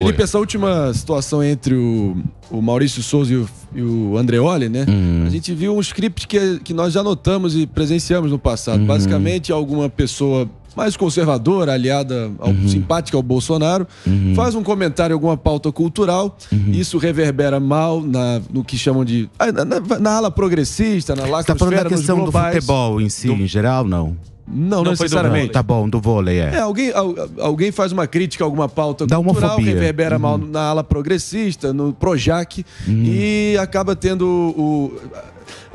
Felipe, essa última situação entre o, o Maurício Souza e o, e o Andreoli, né? Uhum. A gente viu um script que, que nós já notamos e presenciamos no passado. Uhum. Basicamente, alguma pessoa mais conservadora, aliada, ao, uhum. simpática ao Bolsonaro, uhum. faz um comentário, alguma pauta cultural, uhum. isso reverbera mal na, no que chamam de... Ah, na, na, na ala progressista, na lacrosfera, Você tá falando da questão do futebol em si, do... em geral, não? Não, não necessariamente. Tá bom, do vôlei, é. é alguém, alguém faz uma crítica, alguma pauta da cultural, homofobia. reverbera uhum. mal na ala progressista, no Projac, uhum. e acaba tendo o,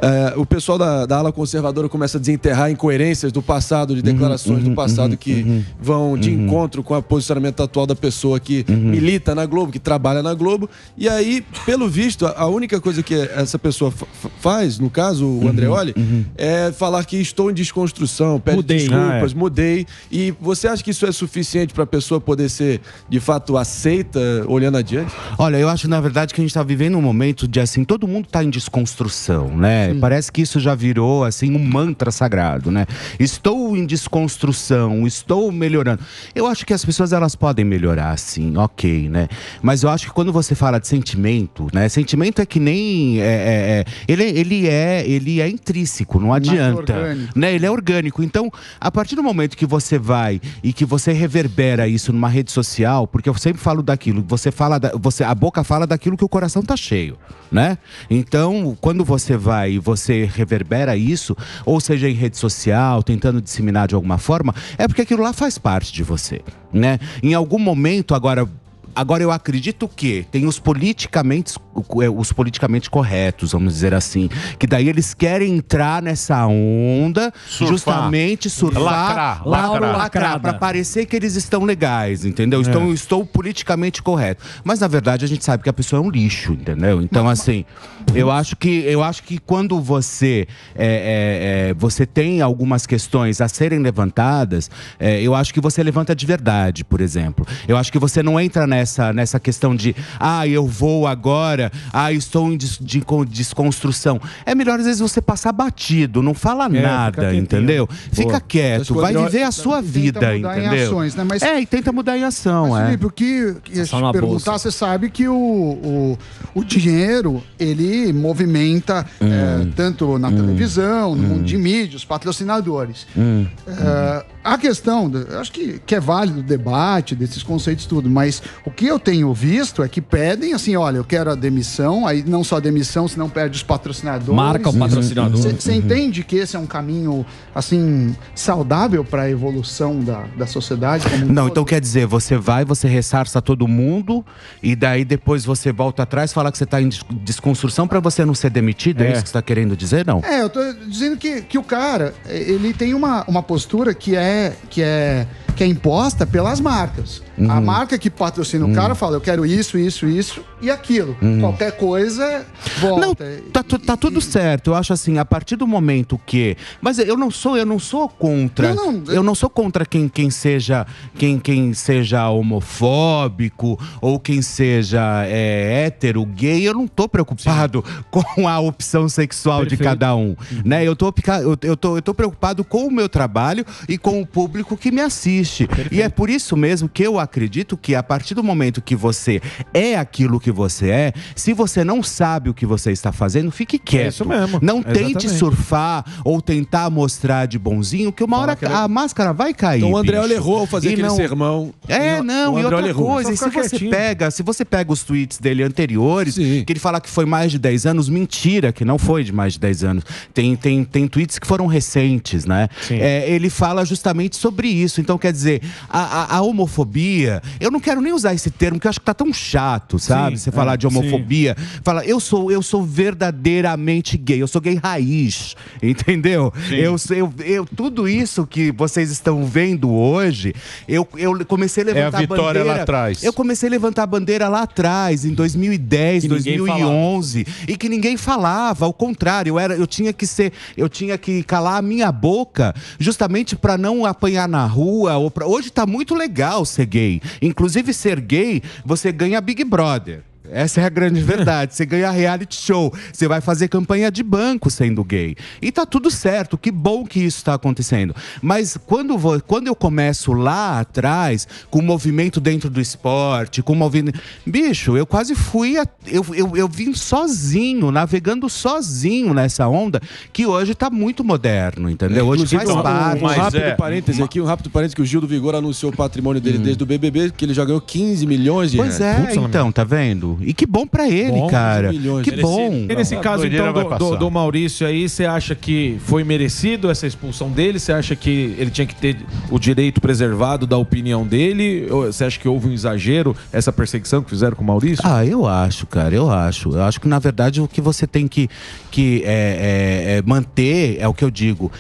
Uh, o pessoal da, da, ala conservadora começa a desenterrar incoerências do passado, de uhum, declarações uhum, do passado uhum, que uhum, vão de uhum. encontro com o posicionamento atual da pessoa que uhum. milita na Globo, que trabalha na Globo. E aí, pelo visto, a única coisa que essa pessoa faz, no caso, o Andreoli, é falar que estou em desconstrução, pede mudei. desculpas, ah, é. mudei. E você acha que isso é suficiente para a pessoa poder ser, de fato, aceita olhando adiante? Olha, eu acho, na verdade, que a gente está vivendo um momento de assim, todo mundo está em desconstrução, né? É, Sim. Parece que isso já virou assim um mantra sagrado, né? Estou em desconstrução, estou melhorando. Eu acho que as pessoas elas podem melhorar, sim, ok, né? Mas eu acho que quando você fala de sentimento, né? Sentimento é que nem é, é, é ele, ele é ele é intrínseco, não adianta, né? Ele é orgânico. Então, a partir do momento que você vai e que você reverbera isso numa rede social, porque eu sempre falo daquilo, você fala, da, você a boca fala daquilo que o coração tá cheio, né? Então, quando você vai e você reverbera isso, ou seja em rede social, tentando disseminar disseminar de alguma forma, é porque aquilo lá faz parte de você, né? Em algum momento, agora, agora eu acredito que tem os politicamente é, os politicamente corretos, vamos dizer assim. Que daí eles querem entrar nessa onda, surfar. justamente surfar, lacrar, lacrar, para parecer que eles estão legais, entendeu? É. Então, estou politicamente correto. Mas na verdade a gente sabe que a pessoa é um lixo, entendeu? Então assim, eu acho que eu acho que quando você é, é, é você tem algumas questões a serem levantadas, é, eu acho que você levanta de verdade, por exemplo. Eu acho que você não entra nessa nessa questão de ah eu vou agora ah, estou em des de desconstrução. É melhor, às vezes, você passar batido, não fala é, nada, fica entendeu? Fica quieto, vai viver a sua vida, entendeu? Ações, né? Mas, é, e tenta mudar em ação. Mas, é. Felipe, o que tá ia te perguntar, bolsa. você sabe que o, o, o dinheiro, ele movimenta hum. é, tanto na hum. televisão, no hum. mundo de mídia, os patrocinadores. Hum. É, a questão, acho que, que é válido o debate desses conceitos tudo, mas o que eu tenho visto é que pedem assim, olha, eu quero a demissão demissão, aí não só demissão, senão perde os patrocinadores. Marca o uhum. patrocinador. Você uhum. entende que esse é um caminho, assim, saudável para a evolução da, da sociedade? não, todo? então quer dizer, você vai, você ressarça todo mundo, e daí depois você volta atrás e fala que você está em desconstrução para você não ser demitido? É, é isso que você está querendo dizer, não? É, eu estou dizendo que, que o cara, ele tem uma, uma postura que é. Que é que é imposta pelas marcas. Uhum. A marca que patrocina o uhum. cara fala, eu quero isso, isso, isso e aquilo. Uhum. Qualquer coisa, volta. Não, tá, tu, tá tudo e... certo. Eu acho assim, a partir do momento que... Mas eu não sou, eu não sou contra... Não, não, eu... eu não sou contra quem, quem, seja, quem, quem seja homofóbico ou quem seja é, hétero, gay. Eu não tô preocupado Sim. com a opção sexual Perfeito. de cada um. Uhum. Né? Eu, tô, eu, tô, eu tô preocupado com o meu trabalho e com o público que me assiste existe. Perfeito. E é por isso mesmo que eu acredito que a partir do momento que você é aquilo que você é, se você não sabe o que você está fazendo, fique quieto. É isso mesmo. Não Exatamente. tente surfar ou tentar mostrar de bonzinho, que uma hora a máscara vai cair. Então o André errou ao fazer e aquele não... sermão. É, não, não e outra errou. coisa, e se você pega, se você pega os tweets dele anteriores, Sim. que ele fala que foi mais de 10 anos, mentira, que não foi de mais de 10 anos. Tem, tem, tem tweets que foram recentes, né? É, ele fala justamente sobre isso. Então, quer dizer, a, a, a, homofobia, eu não quero nem usar esse termo, porque eu acho que tá tão chato, sabe? É, sim, você é, falar de homofobia. Sim. Fala, eu sou, eu sou verdadeiramente gay, eu sou gay raiz, entendeu? Eu, eu, eu, tudo isso que vocês estão vendo hoje, eu, eu comecei a levantar é a vitória bandeira, lá atrás. Eu comecei a levantar a bandeira lá atrás, em 2010, que 2011, e que ninguém falava, ao contrário, eu era, eu tinha que ser, eu tinha que calar a minha boca justamente para não apanhar na rua Hoje tá muito legal ser gay. Inclusive, ser gay, você ganha Big Brother. Essa é a grande verdade. Você ganha reality show, você vai fazer campanha de banco sendo gay. E tá tudo certo, que bom que isso está acontecendo. Mas quando, vou, quando eu começo lá atrás, com o movimento dentro do esporte, com o movimento. Bicho, eu quase fui. A... Eu, eu, eu vim sozinho, navegando sozinho nessa onda, que hoje tá muito moderno, entendeu? É, hoje faz um, parte. Um, um rápido é, parênteses aqui, um rápido parênteses que o Gil do Vigor anunciou o patrimônio dele hum. desde o BBB, que ele já ganhou 15 milhões de Pois reais. é, Putz, então, tá vendo? E que bom para ele, bom, cara. Milhões. Que merecido. bom. E nesse caso, então, do, do, do, Maurício aí, você acha que foi merecido essa expulsão dele? Você acha que ele tinha que ter o direito preservado da opinião dele? Você acha que houve um exagero essa perseguição que fizeram com o Maurício? Ah, eu acho, cara, eu acho. Eu acho que, na verdade, o que você tem que, que é, é, é manter, é o que eu digo,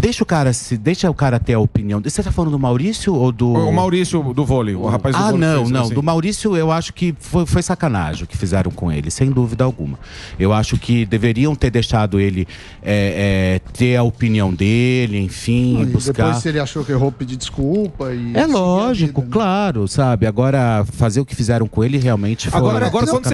Deixa o cara se, deixa o cara ter a opinião. Você está falando do Maurício ou do O Maurício do vôlei, o rapaz do Ah, vôlei não, fez, não, assim. do Maurício eu acho que foi, foi sacanagem o que fizeram com ele, sem dúvida alguma. Eu acho que deveriam ter deixado ele é, é, ter a opinião dele, enfim, não, e buscar. Depois se ele achou que errou, pedir desculpa e É lógico, vida, né? claro, sabe? Agora fazer o que fizeram com ele realmente foi Agora, agora quando